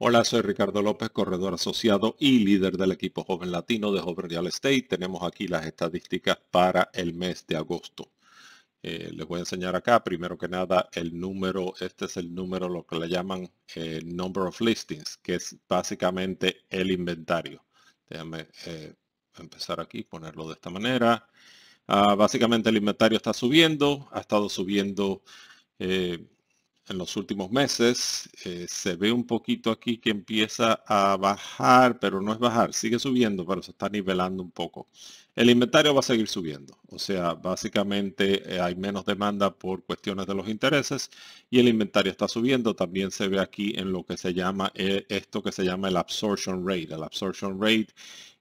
Hola, soy Ricardo López, corredor asociado y líder del equipo joven latino de Joven Real Estate. Tenemos aquí las estadísticas para el mes de agosto. Eh, les voy a enseñar acá, primero que nada, el número, este es el número, lo que le llaman eh, Number of Listings, que es básicamente el inventario. Déjame eh, empezar aquí, ponerlo de esta manera. Ah, básicamente el inventario está subiendo, ha estado subiendo en los últimos meses. Eh, se ve un poquito aquí que empieza a bajar, pero no es bajar, sigue subiendo, pero se está nivelando un poco. El inventario va a seguir subiendo, o sea, básicamente eh, hay menos demanda por cuestiones de los intereses y el inventario está subiendo. También se ve aquí en lo que se llama eh, esto que se llama el absorption rate. El absorption rate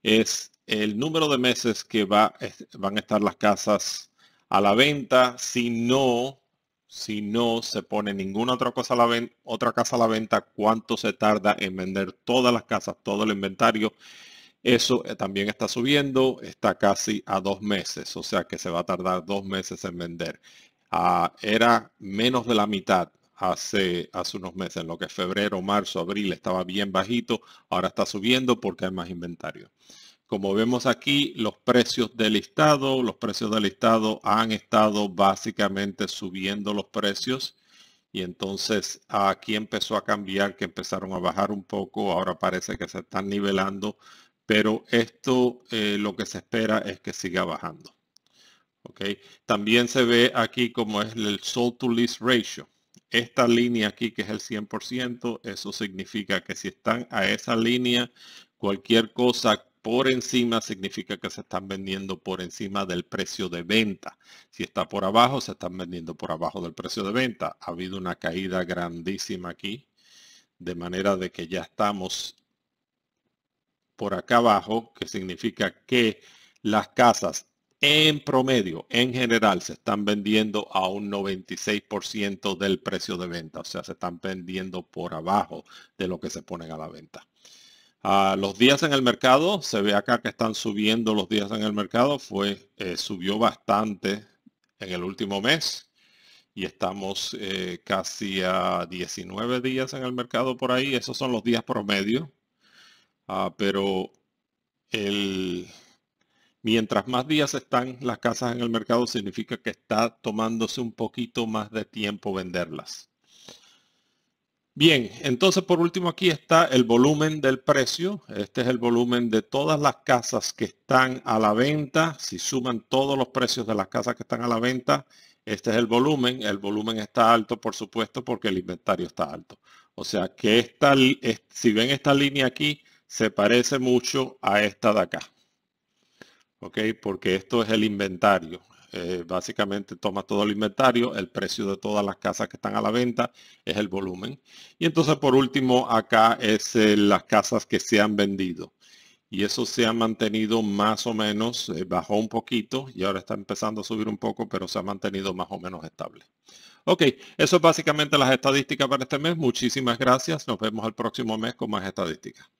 es el número de meses que va, van a estar las casas a la venta si no si no se pone ninguna otra, cosa a la venta, otra casa a la venta, cuánto se tarda en vender todas las casas, todo el inventario. Eso eh, también está subiendo, está casi a dos meses, o sea que se va a tardar dos meses en vender. Ah, era menos de la mitad hace, hace unos meses, en lo que febrero, marzo, abril estaba bien bajito, ahora está subiendo porque hay más inventario. Como vemos aquí, los precios del listado, los precios del listado han estado básicamente subiendo los precios. Y entonces aquí empezó a cambiar, que empezaron a bajar un poco, ahora parece que se están nivelando, pero esto eh, lo que se espera es que siga bajando. Okay. También se ve aquí como es el sold to list ratio. Esta línea aquí que es el 100%, eso significa que si están a esa línea, cualquier cosa por encima significa que se están vendiendo por encima del precio de venta. Si está por abajo, se están vendiendo por abajo del precio de venta. Ha habido una caída grandísima aquí, de manera de que ya estamos por acá abajo, que significa que las casas en promedio, en general, se están vendiendo a un 96% del precio de venta. O sea, se están vendiendo por abajo de lo que se ponen a la venta. Ah, los días en el mercado, se ve acá que están subiendo los días en el mercado, fue, eh, subió bastante en el último mes y estamos eh, casi a 19 días en el mercado por ahí, esos son los días promedio, ah, pero mientras más días están las casas en el mercado significa que está tomándose un poquito más de tiempo venderlas. Bien, entonces por último aquí está el volumen del precio. Este es el volumen de todas las casas que están a la venta. Si suman todos los precios de las casas que están a la venta, este es el volumen. El volumen está alto, por supuesto, porque el inventario está alto. O sea que esta, si ven esta línea aquí, se parece mucho a esta de acá. ¿Ok? Porque esto es el inventario. Eh, básicamente toma todo el inventario, el precio de todas las casas que están a la venta es el volumen. Y entonces por último acá es eh, las casas que se han vendido. Y eso se ha mantenido más o menos, eh, bajó un poquito y ahora está empezando a subir un poco, pero se ha mantenido más o menos estable. Ok, eso es básicamente las estadísticas para este mes. Muchísimas gracias. Nos vemos el próximo mes con más estadísticas.